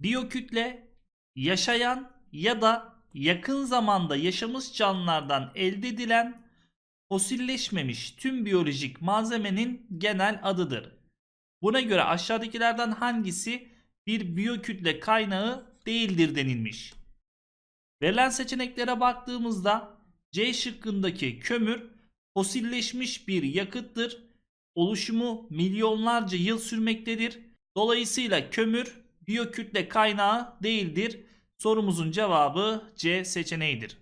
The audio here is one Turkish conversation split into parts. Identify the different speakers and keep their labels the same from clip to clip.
Speaker 1: Biyokütle yaşayan ya da yakın zamanda yaşamış canlılardan elde edilen fosilleşmemiş tüm biyolojik malzemenin genel adıdır. Buna göre aşağıdakilerden hangisi bir biyokütle kaynağı değildir denilmiş. Verilen seçeneklere baktığımızda C şıkkındaki kömür fosilleşmiş bir yakıttır. Oluşumu milyonlarca yıl sürmektedir. Dolayısıyla kömür biyokütle kaynağı değildir. Sorumuzun cevabı C seçeneğidir.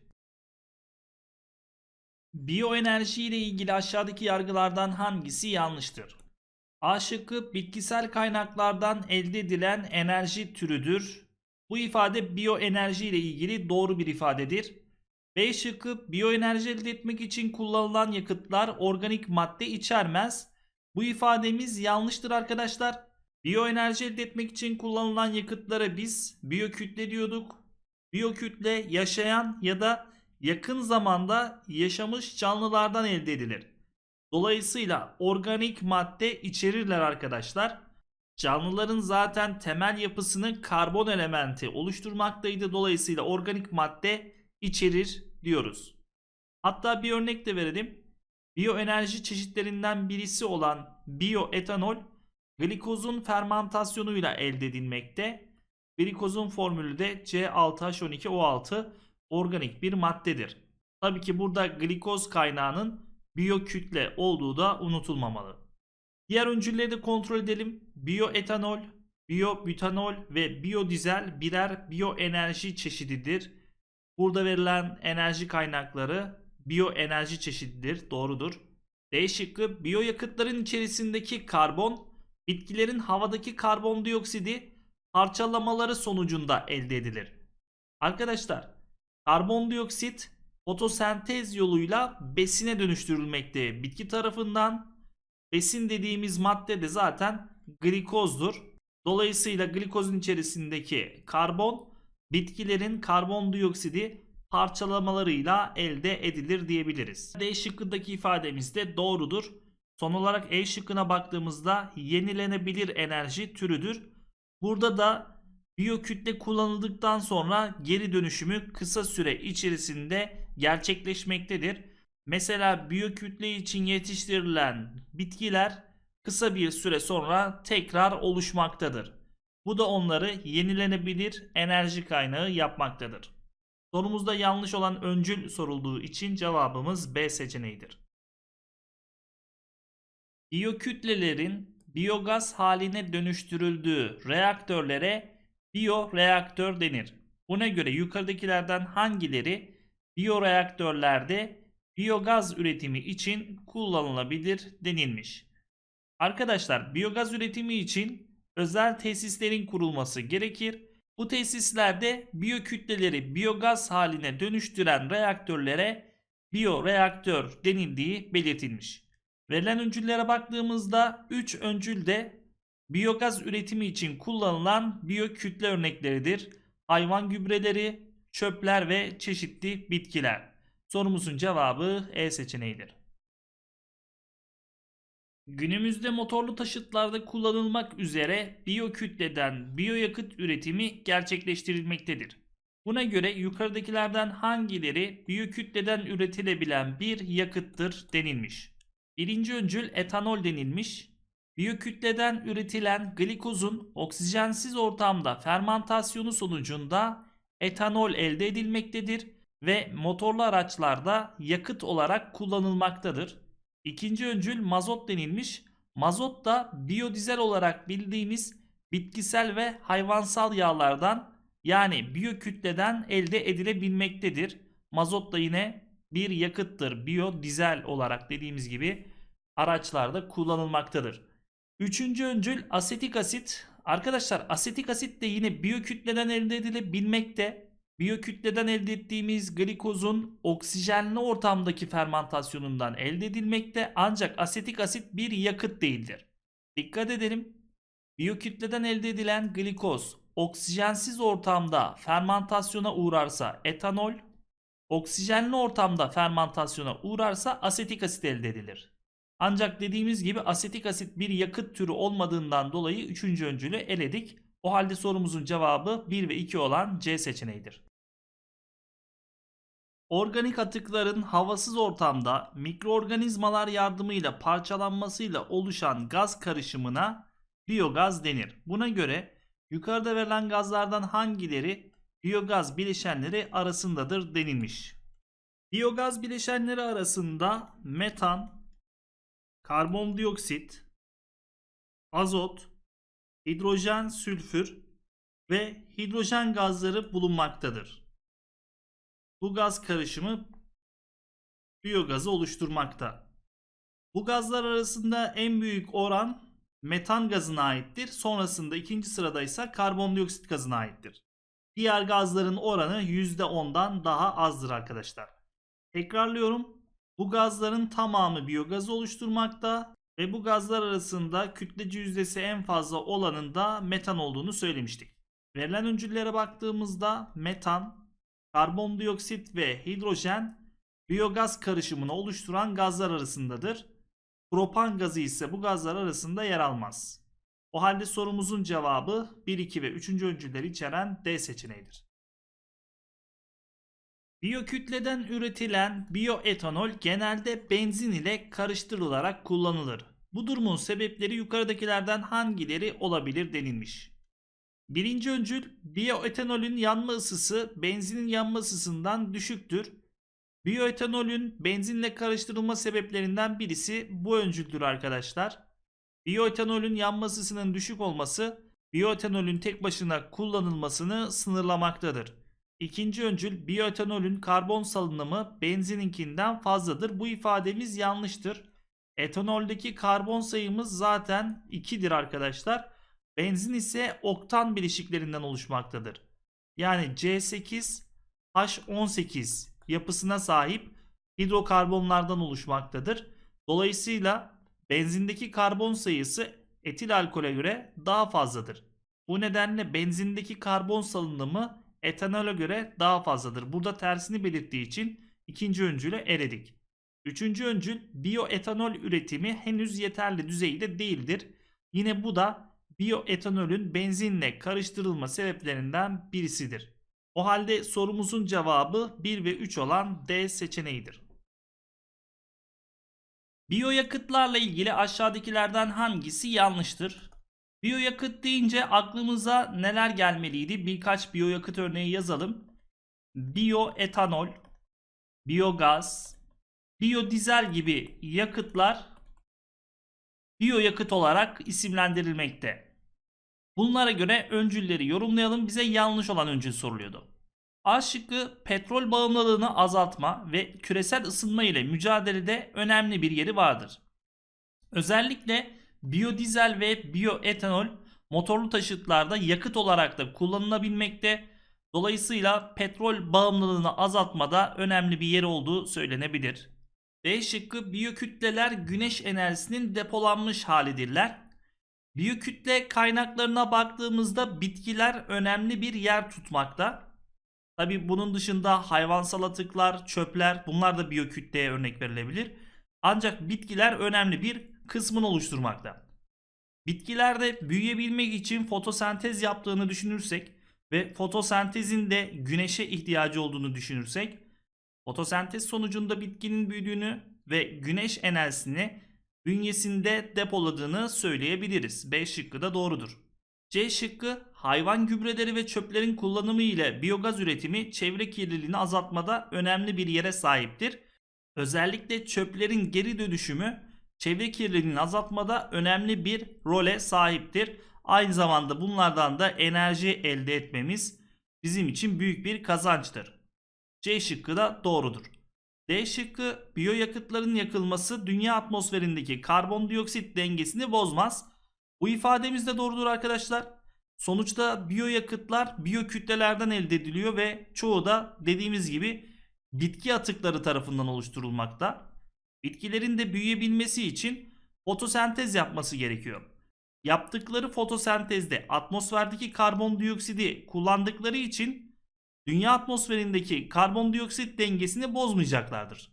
Speaker 1: Biyoenerji ile ilgili aşağıdaki yargılardan hangisi yanlıştır? A şıkkı bitkisel kaynaklardan elde edilen enerji türüdür. Bu ifade biyoenerji ile ilgili doğru bir ifadedir. B şıkkı biyoenerji elde etmek için kullanılan yakıtlar organik madde içermez. Bu ifademiz yanlıştır arkadaşlar. Biyoenerji elde etmek için kullanılan yakıtlara biz biyokütle diyorduk. Biyokütle yaşayan ya da yakın zamanda yaşamış canlılardan elde edilir. Dolayısıyla organik madde içerirler arkadaşlar. Canlıların zaten temel yapısını karbon elementi oluşturmaktaydı. Dolayısıyla organik madde içerir diyoruz. Hatta bir örnek de verelim. Biyoenerji çeşitlerinden birisi olan biyoetanol Glikozun fermantasyonuyla elde edilmekte. Glikozun formülü de C6H12O6 organik bir maddedir. Tabii ki burada glikoz kaynağının biyokütle olduğu da unutulmamalı. Diğer öncülleri de kontrol edelim. Biyoetanol, biyobütanol ve biyodizel birer biyoenerji çeşididir. Burada verilen enerji kaynakları biyoenerji çeşididir. Doğrudur. D şıkkı biyoyakıtların içerisindeki karbon bitkilerin havadaki karbondioksidi parçalamaları sonucunda elde edilir. Arkadaşlar karbondioksit fotosentez yoluyla besine dönüştürülmekte bitki tarafından. Besin dediğimiz madde de zaten glikozdur. Dolayısıyla glikozun içerisindeki karbon bitkilerin karbondioksidi parçalamalarıyla elde edilir diyebiliriz. D şıkkındaki ifademiz de doğrudur. Son olarak E şıkkına baktığımızda yenilenebilir enerji türüdür. Burada da biyokütle kullanıldıktan sonra geri dönüşümü kısa süre içerisinde gerçekleşmektedir. Mesela biyokütle için yetiştirilen bitkiler kısa bir süre sonra tekrar oluşmaktadır. Bu da onları yenilenebilir enerji kaynağı yapmaktadır. Sorumuzda yanlış olan öncül sorulduğu için cevabımız B seçeneğidir biyokütlelerin biyogaz haline dönüştürüldüğü reaktörlere biyoreaktör denir. Buna göre yukarıdakilerden hangileri biyoreaktörlerde biyogaz üretimi için kullanılabilir denilmiş. Arkadaşlar biyogaz üretimi için özel tesislerin kurulması gerekir. Bu tesislerde biyokütleleri biyogaz haline dönüştüren reaktörlere biyoreaktör denildiği belirtilmiş. Verilen öncüllere baktığımızda 3 öncül de biyogaz üretimi için kullanılan biyokütle örnekleridir. Hayvan gübreleri, çöpler ve çeşitli bitkiler. Sorumuzun cevabı E seçeneğidir. Günümüzde motorlu taşıtlarda kullanılmak üzere biyokütleden biyoyakıt üretimi gerçekleştirilmektedir. Buna göre yukarıdakilerden hangileri biyokütleden üretilebilen bir yakıttır denilmiş. Birinci öncül etanol denilmiş. Biyokütleden üretilen glikozun oksijensiz ortamda fermantasyonu sonucunda etanol elde edilmektedir ve motorlu araçlarda yakıt olarak kullanılmaktadır. İkinci öncül mazot denilmiş. Mazot da biyodizel olarak bildiğimiz bitkisel ve hayvansal yağlardan yani biyokütleden elde edilebilmektedir. Mazot da yine bir yakıttır. Biyodizel olarak dediğimiz gibi araçlarda kullanılmaktadır. Üçüncü öncül asetik asit. Arkadaşlar asetik asit de yine biyokütleden elde edilebilmekte. Biyokütleden elde ettiğimiz glikozun oksijenli ortamdaki fermentasyonundan elde edilmekte ancak asetik asit bir yakıt değildir. Dikkat edelim. Biyokütleden elde edilen glikoz oksijensiz ortamda fermentasyona uğrarsa etanol, Oksijenli ortamda fermantasyona uğrarsa asetik asit elde edilir. Ancak dediğimiz gibi asetik asit bir yakıt türü olmadığından dolayı üçüncü öncülü eledik. O halde sorumuzun cevabı 1 ve 2 olan C seçeneğidir. Organik atıkların havasız ortamda mikroorganizmalar yardımıyla parçalanmasıyla oluşan gaz karışımına biyogaz denir. Buna göre yukarıda verilen gazlardan hangileri biyogaz bileşenleri arasındadır denilmiş. Biyogaz bileşenleri arasında metan, karbondioksit, azot, hidrojen sülfür ve hidrojen gazları bulunmaktadır. Bu gaz karışımı biyogazı oluşturmakta. Bu gazlar arasında en büyük oran metan gazına aittir. Sonrasında ikinci sırada ise karbondioksit gazına aittir. Diğer gazların oranı %10'dan daha azdır arkadaşlar. Tekrarlıyorum. Bu gazların tamamı biyogazı oluşturmakta ve bu gazlar arasında kütleci yüzdesi en fazla olanın da metan olduğunu söylemiştik. Verilen öncüllere baktığımızda metan, karbondioksit ve hidrojen biyogaz karışımını oluşturan gazlar arasındadır. Propan gazı ise bu gazlar arasında yer almaz. O halde sorumuzun cevabı 1, 2 ve 3. öncülleri içeren D seçeneğidir. Biyokütleden üretilen biyoetanol genelde benzin ile karıştırılarak kullanılır. Bu durumun sebepleri yukarıdakilerden hangileri olabilir denilmiş. Birinci öncül biyoetanolün yanma ısısı benzinin yanma ısısından düşüktür. Biyoetanolün benzinle karıştırılma sebeplerinden birisi bu öncüldür arkadaşlar. Biyoetanolün yanmasısının düşük olması biyoetanolün tek başına kullanılmasını sınırlamaktadır. İkinci öncül biyoetanolün karbon salınımı benzininkinden fazladır. Bu ifademiz yanlıştır. Etanoldeki karbon sayımız zaten 2'dir arkadaşlar. Benzin ise oktan bileşiklerinden oluşmaktadır. Yani C8 H18 yapısına sahip hidrokarbonlardan oluşmaktadır. Dolayısıyla Benzindeki karbon sayısı etil alkole göre daha fazladır. Bu nedenle benzindeki karbon salınımı etanola göre daha fazladır. Burada tersini belirttiği için ikinci öncüle eredik. Üçüncü öncül biyoetanol üretimi henüz yeterli düzeyde değildir. Yine bu da biyoetanolün benzinle karıştırılma sebeplerinden birisidir. O halde sorumuzun cevabı 1 ve 3 olan D seçeneğidir. Biyoyakıtlarla ilgili aşağıdakilerden hangisi yanlıştır? Biyoyakıt deyince aklımıza neler gelmeliydi? Birkaç biyoyakıt örneği yazalım. Biyoetanol, biyogaz, biyodizel gibi yakıtlar biyoyakıt olarak isimlendirilmekte. Bunlara göre öncülleri yorumlayalım. Bize yanlış olan öncül soruluyordu. A şıkkı petrol bağımlılığını azaltma ve küresel ısınma ile mücadelede önemli bir yeri vardır. Özellikle biyodizel ve biyoetanol motorlu taşıtlarda yakıt olarak da kullanılabilmekte. Dolayısıyla petrol bağımlılığını azaltmada önemli bir yeri olduğu söylenebilir. B şıkkı biyokütleler güneş enerjisinin depolanmış halidirler. Biyokütle kaynaklarına baktığımızda bitkiler önemli bir yer tutmakta. Tabi bunun dışında hayvansal atıklar, çöpler bunlar da biyokütleye örnek verilebilir. Ancak bitkiler önemli bir kısmını oluşturmakta. Bitkilerde büyüyebilmek için fotosentez yaptığını düşünürsek ve fotosentezin de güneşe ihtiyacı olduğunu düşünürsek fotosentez sonucunda bitkinin büyüdüğünü ve güneş enerjisini bünyesinde depoladığını söyleyebiliriz. B şıkkı da doğrudur. C şıkkı hayvan gübreleri ve çöplerin kullanımı ile biyogaz üretimi çevre kirliliğini azaltmada önemli bir yere sahiptir. Özellikle çöplerin geri dönüşümü çevre kirliliğini azaltmada önemli bir role sahiptir. Aynı zamanda bunlardan da enerji elde etmemiz bizim için büyük bir kazançtır. C şıkkı da doğrudur. D şıkkı biyoyakıtların yakılması dünya atmosferindeki karbondioksit dengesini bozmaz. Bu ifademiz de doğrudur arkadaşlar. Sonuçta biyoyakıtlar biyokütlelerden elde ediliyor ve çoğu da dediğimiz gibi bitki atıkları tarafından oluşturulmakta. Bitkilerin de büyüyebilmesi için fotosentez yapması gerekiyor. Yaptıkları fotosentezde atmosferdeki karbondioksidi kullandıkları için dünya atmosferindeki karbondioksit dengesini bozmayacaklardır.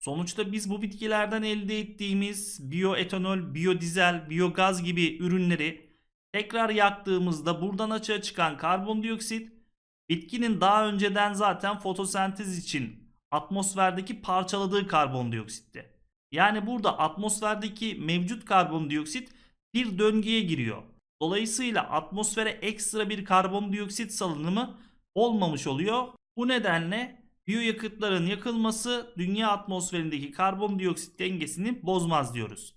Speaker 1: Sonuçta biz bu bitkilerden elde ettiğimiz biyoetanol, biyodizel, biyogaz gibi ürünleri tekrar yaktığımızda buradan açığa çıkan karbondioksit bitkinin daha önceden zaten fotosentez için atmosferdeki parçaladığı karbondioksitti. Yani burada atmosferdeki mevcut karbondioksit bir döngüye giriyor. Dolayısıyla atmosfere ekstra bir karbondioksit salınımı olmamış oluyor. Bu nedenle biyoyakıtların yakılması dünya atmosferindeki karbondioksit dengesini bozmaz diyoruz.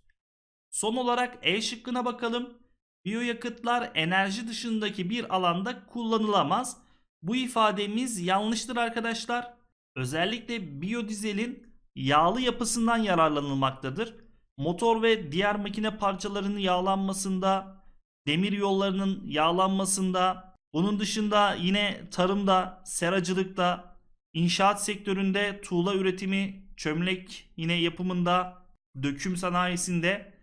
Speaker 1: Son olarak E şıkkına bakalım. Biyoyakıtlar enerji dışındaki bir alanda kullanılamaz. Bu ifademiz yanlıştır arkadaşlar. Özellikle biyodizelin yağlı yapısından yararlanılmaktadır. Motor ve diğer makine parçalarının yağlanmasında, demir yollarının yağlanmasında, bunun dışında yine tarımda, seracılıkta, inşaat sektöründe tuğla üretimi, çömlek yine yapımında, döküm sanayisinde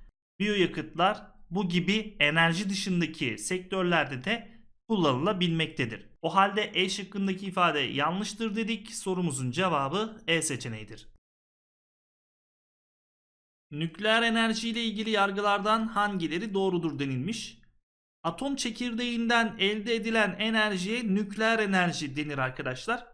Speaker 1: biyoyakıtlar bu gibi enerji dışındaki sektörlerde de kullanılabilmektedir. O halde E şıkkındaki ifade yanlıştır dedik. Sorumuzun cevabı E seçeneğidir. Nükleer enerji ile ilgili yargılardan hangileri doğrudur denilmiş? Atom çekirdeğinden elde edilen enerjiye nükleer enerji denir arkadaşlar.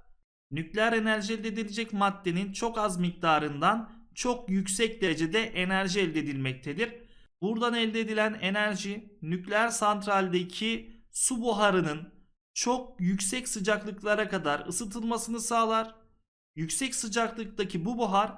Speaker 1: Nükleer enerji elde edilecek maddenin çok az miktarından çok yüksek derecede enerji elde edilmektedir. Buradan elde edilen enerji nükleer santraldeki su buharının çok yüksek sıcaklıklara kadar ısıtılmasını sağlar. Yüksek sıcaklıktaki bu buhar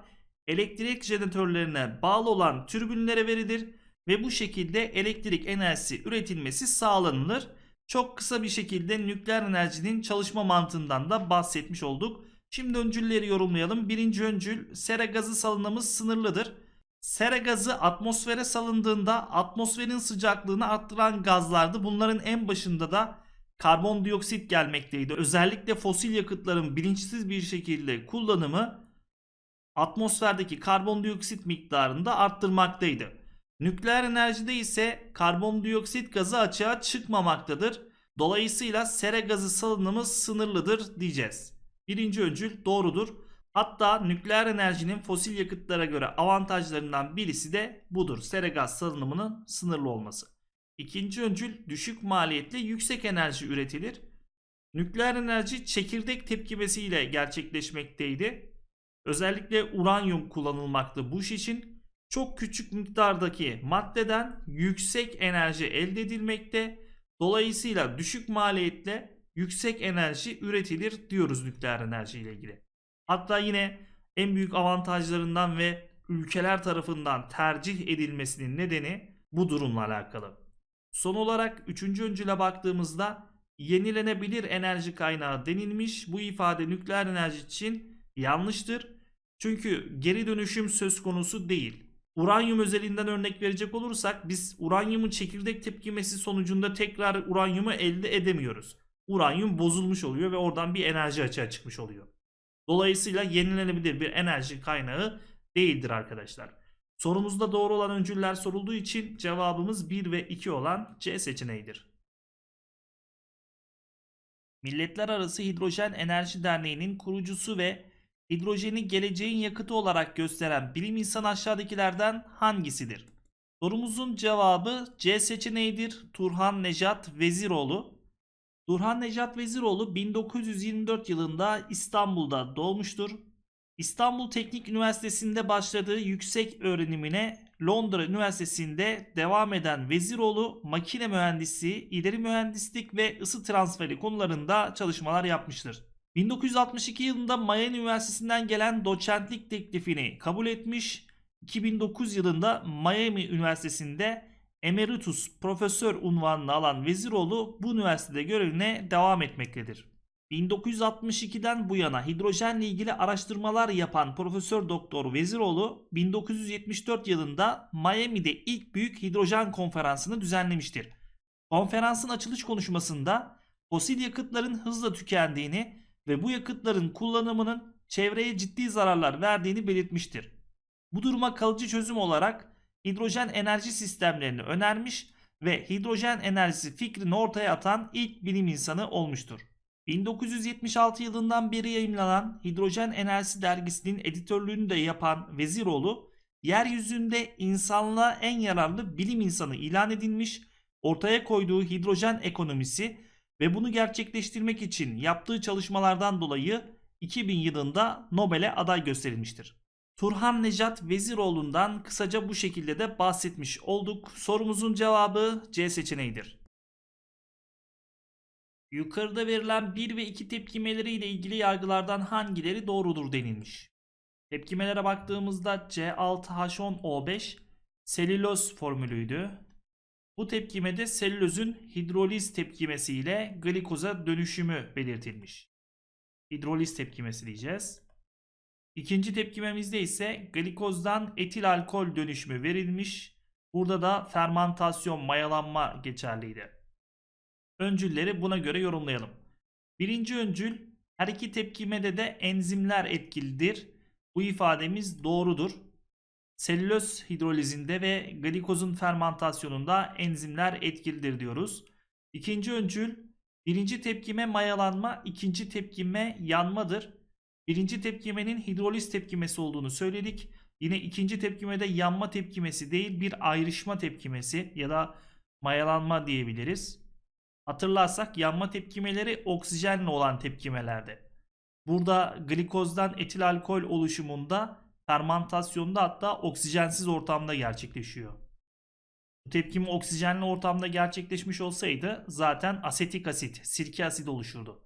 Speaker 1: elektrik jeneratörlerine bağlı olan türbinlere verilir ve bu şekilde elektrik enerjisi üretilmesi sağlanılır. Çok kısa bir şekilde nükleer enerjinin çalışma mantığından da bahsetmiş olduk. Şimdi öncülleri yorumlayalım. Birinci öncül sera gazı salınımı sınırlıdır. Sera gazı atmosfere salındığında atmosferin sıcaklığını arttıran gazlardı. Bunların en başında da karbondioksit gelmekteydi. Özellikle fosil yakıtların bilinçsiz bir şekilde kullanımı atmosferdeki karbondioksit miktarını da arttırmaktaydı. Nükleer enerjide ise karbondioksit gazı açığa çıkmamaktadır. Dolayısıyla sera gazı salınımı sınırlıdır diyeceğiz. Birinci öncül doğrudur. Hatta nükleer enerjinin fosil yakıtlara göre avantajlarından birisi de budur. Sera gaz salınımının sınırlı olması. İkinci öncül düşük maliyetle yüksek enerji üretilir. Nükleer enerji çekirdek tepkimesiyle gerçekleşmekteydi. Özellikle uranyum kullanılmakta bu iş için çok küçük miktardaki maddeden yüksek enerji elde edilmekte. Dolayısıyla düşük maliyetle yüksek enerji üretilir diyoruz nükleer enerji ile ilgili. Hatta yine en büyük avantajlarından ve ülkeler tarafından tercih edilmesinin nedeni bu durumla alakalı. Son olarak üçüncü öncüle baktığımızda yenilenebilir enerji kaynağı denilmiş. Bu ifade nükleer enerji için yanlıştır. Çünkü geri dönüşüm söz konusu değil. Uranyum özelinden örnek verecek olursak biz uranyumun çekirdek tepkimesi sonucunda tekrar uranyumu elde edemiyoruz. Uranyum bozulmuş oluyor ve oradan bir enerji açığa çıkmış oluyor. Dolayısıyla yenilenebilir bir enerji kaynağı değildir arkadaşlar. Sorumuzda doğru olan öncüller sorulduğu için cevabımız 1 ve 2 olan C seçeneğidir. Milletler Arası Hidrojen Enerji Derneği'nin kurucusu ve hidrojeni geleceğin yakıtı olarak gösteren bilim insanı aşağıdakilerden hangisidir? Sorumuzun cevabı C seçeneğidir. Turhan Nejat Veziroğlu Durhan Necat Veziroğlu 1924 yılında İstanbul'da doğmuştur. İstanbul Teknik Üniversitesi'nde başladığı yüksek öğrenimine Londra Üniversitesi'nde devam eden Veziroğlu makine mühendisi, ileri mühendislik ve ısı transferi konularında çalışmalar yapmıştır. 1962 yılında Mayen Üniversitesi'nden gelen doçentlik teklifini kabul etmiş, 2009 yılında Miami Üniversitesi'nde emeritus profesör unvanını alan Veziroğlu bu üniversitede görevine devam etmektedir. 1962'den bu yana hidrojenle ilgili araştırmalar yapan Profesör Doktor Veziroğlu 1974 yılında Miami'de ilk büyük hidrojen konferansını düzenlemiştir. Konferansın açılış konuşmasında fosil yakıtların hızla tükendiğini ve bu yakıtların kullanımının çevreye ciddi zararlar verdiğini belirtmiştir. Bu duruma kalıcı çözüm olarak hidrojen enerji sistemlerini önermiş ve hidrojen enerjisi fikrini ortaya atan ilk bilim insanı olmuştur. 1976 yılından beri yayımlanan Hidrojen Enerjisi dergisinin editörlüğünü de yapan Veziroğlu, yeryüzünde insanlığa en yararlı bilim insanı ilan edilmiş, ortaya koyduğu hidrojen ekonomisi ve bunu gerçekleştirmek için yaptığı çalışmalardan dolayı 2000 yılında Nobel'e aday gösterilmiştir. Turhan Necat Veziroğlu'ndan kısaca bu şekilde de bahsetmiş olduk. Sorumuzun cevabı C seçeneğidir. Yukarıda verilen 1 ve 2 tepkimeleri ile ilgili yargılardan hangileri doğrudur denilmiş. Tepkimelere baktığımızda C6H10O5 selüloz formülüydü. Bu tepkimede selülozun hidroliz tepkimesi ile glikoza dönüşümü belirtilmiş. Hidroliz tepkimesi diyeceğiz. İkinci tepkimemizde ise glikozdan etil alkol dönüşümü verilmiş. Burada da fermantasyon, mayalanma geçerliydi. Öncülleri buna göre yorumlayalım. Birinci öncül her iki tepkimede de enzimler etkilidir. Bu ifademiz doğrudur. Selüloz hidrolizinde ve glikozun fermantasyonunda enzimler etkilidir diyoruz. İkinci öncül birinci tepkime mayalanma, ikinci tepkime yanmadır. Birinci tepkimenin hidroliz tepkimesi olduğunu söyledik. Yine ikinci tepkimede yanma tepkimesi değil bir ayrışma tepkimesi ya da mayalanma diyebiliriz. Hatırlarsak yanma tepkimeleri oksijenle olan tepkimelerde. Burada glikozdan etil alkol oluşumunda fermantasyonda hatta oksijensiz ortamda gerçekleşiyor. Bu tepkimi oksijenli ortamda gerçekleşmiş olsaydı zaten asetik asit, sirke asidi oluşurdu.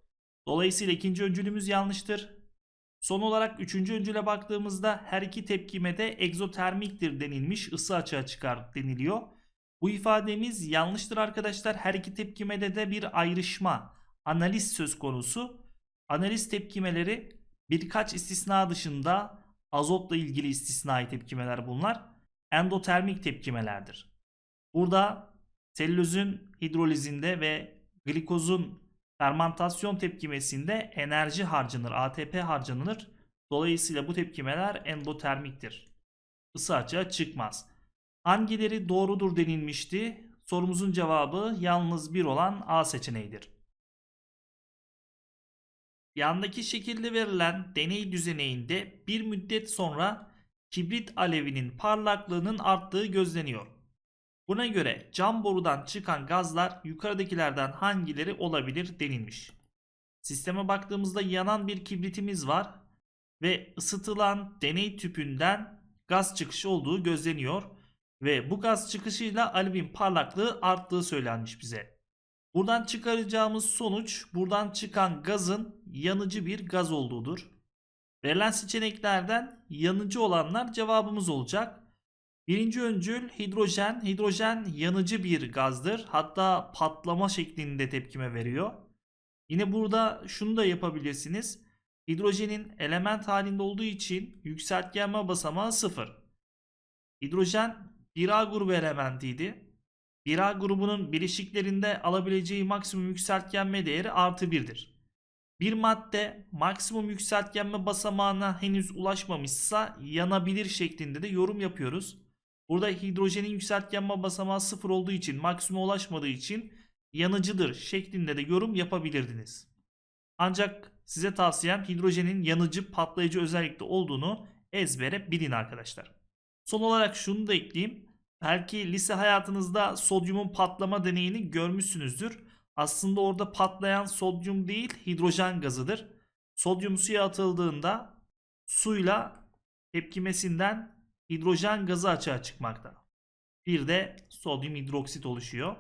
Speaker 1: Dolayısıyla ikinci öncülümüz yanlıştır. Son olarak üçüncü öncüle baktığımızda her iki tepkime de egzotermiktir denilmiş ısı açığa çıkar deniliyor. Bu ifademiz yanlıştır arkadaşlar. Her iki tepkimede de bir ayrışma, analiz söz konusu. Analiz tepkimeleri birkaç istisna dışında azotla ilgili istisnai tepkimeler bunlar. Endotermik tepkimelerdir. Burada selülozun hidrolizinde ve glikozun Fermantasyon tepkimesinde enerji harcanır, ATP harcanır. Dolayısıyla bu tepkimeler endotermiktir. Isı açığa çıkmaz. Hangileri doğrudur denilmişti? Sorumuzun cevabı yalnız bir olan A seçeneğidir. Yandaki şekilde verilen deney düzeneğinde bir müddet sonra kibrit alevinin parlaklığının arttığı gözleniyor. Buna göre cam borudan çıkan gazlar yukarıdakilerden hangileri olabilir denilmiş. Sisteme baktığımızda yanan bir kibritimiz var ve ısıtılan deney tüpünden gaz çıkışı olduğu gözleniyor ve bu gaz çıkışıyla alümin parlaklığı arttığı söylenmiş bize. Buradan çıkaracağımız sonuç buradan çıkan gazın yanıcı bir gaz olduğudur. Verilen seçeneklerden yanıcı olanlar cevabımız olacak. Birinci öncül hidrojen. Hidrojen yanıcı bir gazdır. Hatta patlama şeklinde tepkime veriyor. Yine burada şunu da yapabilirsiniz. Hidrojenin element halinde olduğu için yükseltgenme basamağı sıfır. Hidrojen 1A grubu elementiydi. 1A grubunun bileşiklerinde alabileceği maksimum yükseltgenme değeri artı 1'dir. Bir madde maksimum yükseltgenme basamağına henüz ulaşmamışsa yanabilir şeklinde de yorum yapıyoruz. Burada hidrojenin yükselt basamağı sıfır olduğu için maksimuma ulaşmadığı için yanıcıdır şeklinde de yorum yapabilirdiniz. Ancak size tavsiyem hidrojenin yanıcı patlayıcı özellikte olduğunu ezbere bilin arkadaşlar. Son olarak şunu da ekleyeyim. Belki lise hayatınızda sodyumun patlama deneyini görmüşsünüzdür. Aslında orada patlayan sodyum değil hidrojen gazıdır. Sodyum suya atıldığında suyla tepkimesinden hidrojen gazı açığa çıkmakta. Bir de sodyum hidroksit oluşuyor.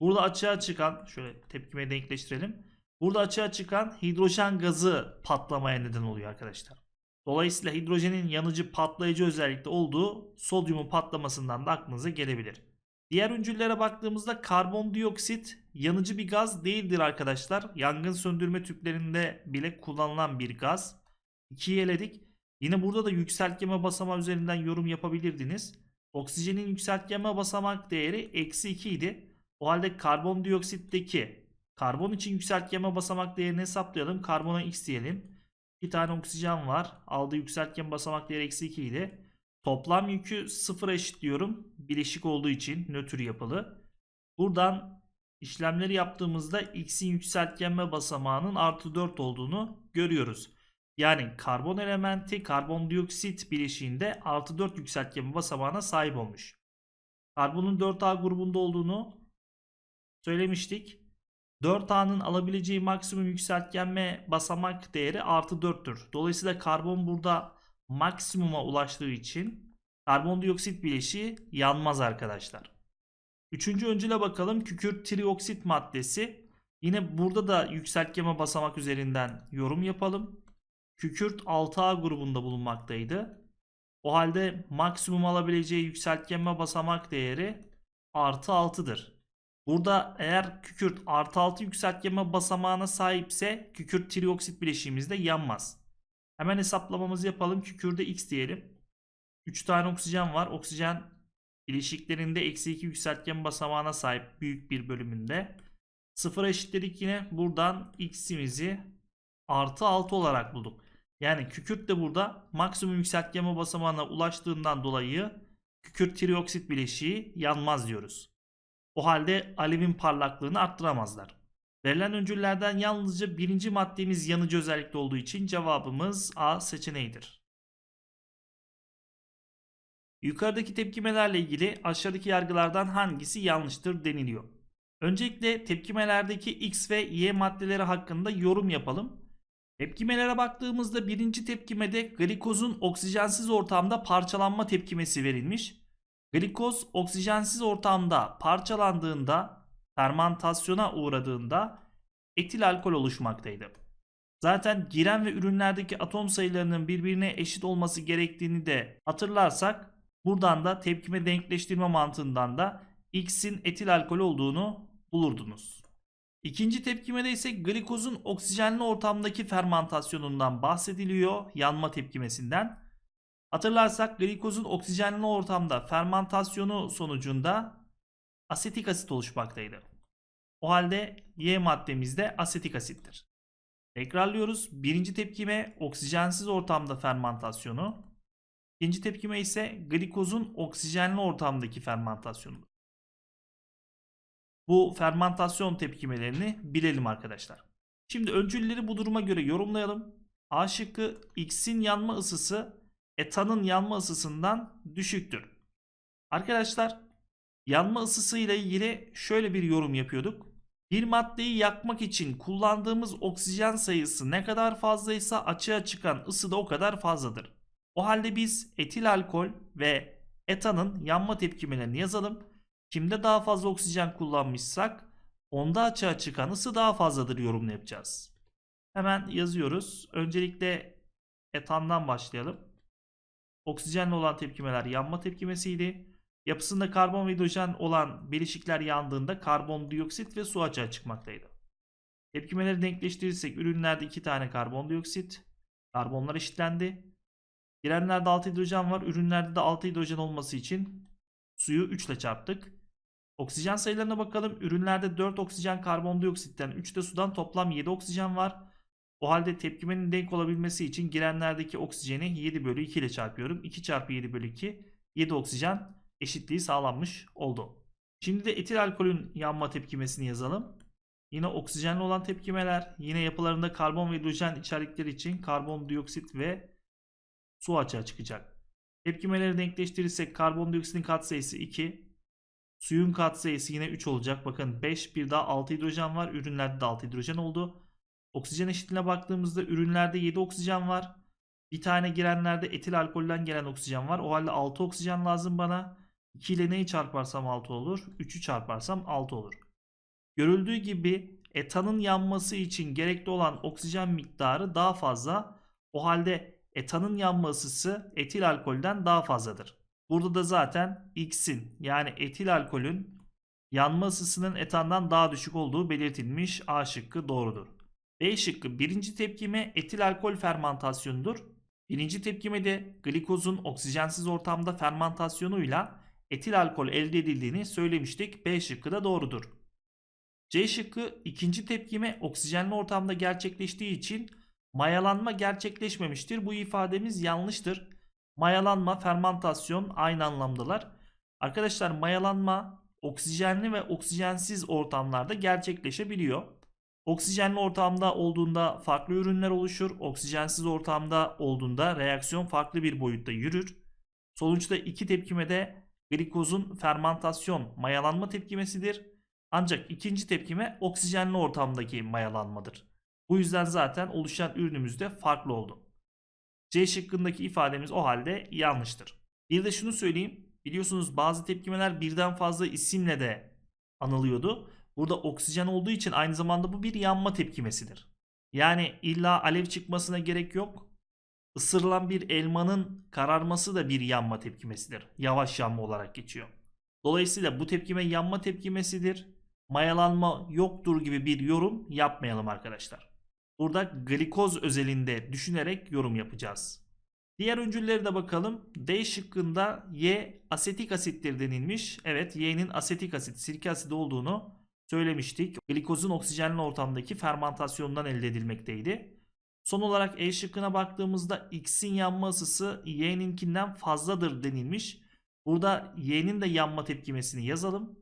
Speaker 1: Burada açığa çıkan, şöyle tepkime denkleştirelim. Burada açığa çıkan hidrojen gazı patlamaya neden oluyor arkadaşlar. Dolayısıyla hidrojenin yanıcı patlayıcı özellikte olduğu sodyumun patlamasından da aklınıza gelebilir. Diğer öncüllere baktığımızda karbondioksit yanıcı bir gaz değildir arkadaşlar. Yangın söndürme tüplerinde bile kullanılan bir gaz. İkiyi eledik. Yine burada da yükseltgeme basamağı üzerinden yorum yapabilirdiniz. Oksijenin yükseltgeme basamak değeri eksi 2 idi. O halde karbondioksitteki karbon için yükseltgeme basamak değerini hesaplayalım. Karbona x diyelim. Bir tane oksijen var. Aldığı yükseltgeme basamak değeri eksi 2 idi. Toplam yükü sıfıra eşitliyorum. Bileşik olduğu için nötr yapılı. Buradan işlemleri yaptığımızda x'in yükseltgenme basamağının artı 4 olduğunu görüyoruz. Yani karbon elementi karbondioksit bileşiğinde artı 4 yükseltgemi basamağına sahip olmuş. Karbonun 4A grubunda olduğunu söylemiştik. 4A'nın alabileceği maksimum yükseltgenme basamak değeri artı 4'tür. Dolayısıyla karbon burada maksimuma ulaştığı için karbondioksit bileşiği yanmaz arkadaşlar. Üçüncü öncüle bakalım. Kükürt trioksit maddesi. Yine burada da yükseltgeme basamak üzerinden yorum yapalım kükürt 6A grubunda bulunmaktaydı. O halde maksimum alabileceği yükseltgenme basamak değeri artı 6'dır. Burada eğer kükürt artı 6 yükseltgenme basamağına sahipse kükürt trioksit bileşiğimizde yanmaz. Hemen hesaplamamızı yapalım. Kükürde x diyelim. 3 tane oksijen var. Oksijen bileşiklerinde eksi 2 yükseltgen basamağına sahip büyük bir bölümünde. Sıfıra eşitledik yine buradan x'imizi artı 6 olarak bulduk. Yani kükürt de burada maksimum yükseltgeme basamağına ulaştığından dolayı kükürt trioksit bileşiği yanmaz diyoruz. O halde alevin parlaklığını arttıramazlar. Verilen öncüllerden yalnızca birinci maddemiz yanıcı özellikte olduğu için cevabımız A seçeneğidir. Yukarıdaki tepkimelerle ilgili aşağıdaki yargılardan hangisi yanlıştır deniliyor. Öncelikle tepkimelerdeki X ve Y maddeleri hakkında yorum yapalım Tepkimelere baktığımızda birinci tepkimede glikozun oksijensiz ortamda parçalanma tepkimesi verilmiş. Glikoz oksijensiz ortamda parçalandığında fermantasyona uğradığında etil alkol oluşmaktaydı. Zaten giren ve ürünlerdeki atom sayılarının birbirine eşit olması gerektiğini de hatırlarsak buradan da tepkime denkleştirme mantığından da X'in etil alkol olduğunu bulurdunuz. İkinci tepkimede ise glikozun oksijenli ortamdaki fermantasyonundan bahsediliyor, yanma tepkimesinden. Hatırlarsak glikozun oksijenli ortamda fermantasyonu sonucunda asetik asit oluşmaktaydı. O halde Y maddemiz de asetik asittir. Tekrarlıyoruz. Birinci tepkime oksijensiz ortamda fermantasyonu. İkinci tepkime ise glikozun oksijenli ortamdaki fermantasyonudur bu fermentasyon tepkimelerini bilelim arkadaşlar. Şimdi öncülleri bu duruma göre yorumlayalım. A şıkkı X'in yanma ısısı etanın yanma ısısından düşüktür. Arkadaşlar yanma ısısı ile ilgili şöyle bir yorum yapıyorduk. Bir maddeyi yakmak için kullandığımız oksijen sayısı ne kadar fazlaysa açığa çıkan ısı da o kadar fazladır. O halde biz etil alkol ve etanın yanma tepkimelerini yazalım. Kimde daha fazla oksijen kullanmışsak onda açığa çıkan ısı daha fazladır yorumunu yapacağız. Hemen yazıyoruz. Öncelikle etandan başlayalım. Oksijenle olan tepkimeler yanma tepkimesiydi. Yapısında karbon ve hidrojen olan bileşikler yandığında karbondioksit ve su açığa çıkmaktaydı. Tepkimeleri denkleştirirsek ürünlerde 2 tane karbondioksit, karbonlar eşitlendi. Girenlerde 6 hidrojen var, ürünlerde de 6 hidrojen olması için suyu 3 ile çarptık. Oksijen sayılarına bakalım. Ürünlerde 4 oksijen karbondioksitten 3 de sudan toplam 7 oksijen var. O halde tepkimenin denk olabilmesi için girenlerdeki oksijeni 7 bölü 2 ile çarpıyorum. 2 çarpı 7 bölü 2 7 oksijen eşitliği sağlanmış oldu. Şimdi de etil alkolün yanma tepkimesini yazalım. Yine oksijenli olan tepkimeler yine yapılarında karbon ve hidrojen içerikleri için karbondioksit ve su açığa çıkacak. Tepkimeleri denkleştirirsek karbondioksitin katsayısı 2, Suyun katsayısı yine 3 olacak. Bakın 5 bir daha 6 hidrojen var. Ürünlerde de 6 hidrojen oldu. Oksijen eşitliğine baktığımızda ürünlerde 7 oksijen var. Bir tane girenlerde etil alkolden gelen oksijen var. O halde 6 oksijen lazım bana. 2 ile neyi çarparsam 6 olur. 3'ü çarparsam 6 olur. Görüldüğü gibi etanın yanması için gerekli olan oksijen miktarı daha fazla. O halde etanın yanma ısısı etil alkolden daha fazladır. Burada da zaten X'in yani etil alkolün yanma ısısının etandan daha düşük olduğu belirtilmiş. A şıkkı doğrudur. B şıkkı birinci tepkime etil alkol fermantasyonudur. Birinci tepkime de glikozun oksijensiz ortamda fermantasyonuyla etil alkol elde edildiğini söylemiştik. B şıkkı da doğrudur. C şıkkı ikinci tepkime oksijenli ortamda gerçekleştiği için mayalanma gerçekleşmemiştir. Bu ifademiz yanlıştır mayalanma, fermantasyon aynı anlamdalar. Arkadaşlar mayalanma oksijenli ve oksijensiz ortamlarda gerçekleşebiliyor. Oksijenli ortamda olduğunda farklı ürünler oluşur. Oksijensiz ortamda olduğunda reaksiyon farklı bir boyutta yürür. Sonuçta iki tepkime de glikozun fermantasyon, mayalanma tepkimesidir. Ancak ikinci tepkime oksijenli ortamdaki mayalanmadır. Bu yüzden zaten oluşan ürünümüz de farklı oldu. C şıkkındaki ifademiz o halde yanlıştır. Bir de şunu söyleyeyim. Biliyorsunuz bazı tepkimeler birden fazla isimle de anılıyordu. Burada oksijen olduğu için aynı zamanda bu bir yanma tepkimesidir. Yani illa alev çıkmasına gerek yok. Isırılan bir elmanın kararması da bir yanma tepkimesidir. Yavaş yanma olarak geçiyor. Dolayısıyla bu tepkime yanma tepkimesidir. Mayalanma yoktur gibi bir yorum yapmayalım arkadaşlar. Burada glikoz özelinde düşünerek yorum yapacağız. Diğer öncüllere de bakalım. D şıkkında Y asetik asittir denilmiş. Evet Y'nin asetik asit, sirke asidi olduğunu söylemiştik. Glikozun oksijenli ortamdaki fermantasyondan elde edilmekteydi. Son olarak E şıkkına baktığımızda X'in yanma ısısı Y'ninkinden fazladır denilmiş. Burada Y'nin de yanma tepkimesini yazalım.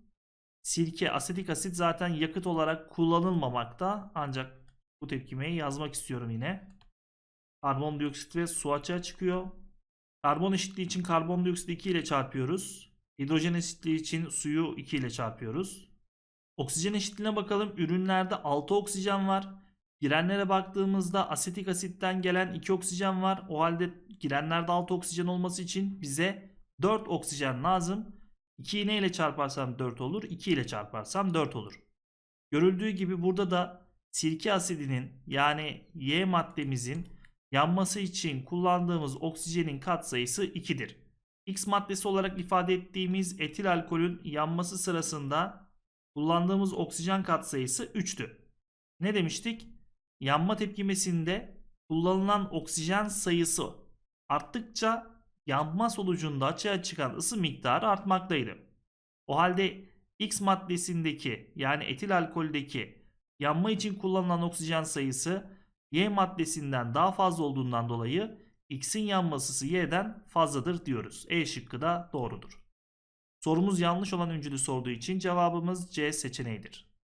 Speaker 1: Sirke, asetik asit zaten yakıt olarak kullanılmamakta ancak bu tepkimeyi yazmak istiyorum yine. Karbondioksit ve su açığa çıkıyor. Karbon eşitliği için karbondioksit 2 ile çarpıyoruz. Hidrojen eşitliği için suyu 2 ile çarpıyoruz. Oksijen eşitliğine bakalım. Ürünlerde 6 oksijen var. Girenlere baktığımızda asetik asitten gelen 2 oksijen var. O halde girenlerde 6 oksijen olması için bize 4 oksijen lazım. 2'yi ne ile çarparsam 4 olur. 2 ile çarparsam 4 olur. Görüldüğü gibi burada da sirke asidinin yani Y maddemizin yanması için kullandığımız oksijenin katsayısı 2'dir. X maddesi olarak ifade ettiğimiz etil alkolün yanması sırasında kullandığımız oksijen katsayısı 3'tü. Ne demiştik? Yanma tepkimesinde kullanılan oksijen sayısı arttıkça yanma sonucunda açığa çıkan ısı miktarı artmaktaydı. O halde X maddesindeki yani etil alkoldeki yanma için kullanılan oksijen sayısı Y maddesinden daha fazla olduğundan dolayı X'in yanmasısı Y'den fazladır diyoruz. E şıkkı da doğrudur. Sorumuz yanlış olan öncülü sorduğu için cevabımız C seçeneğidir.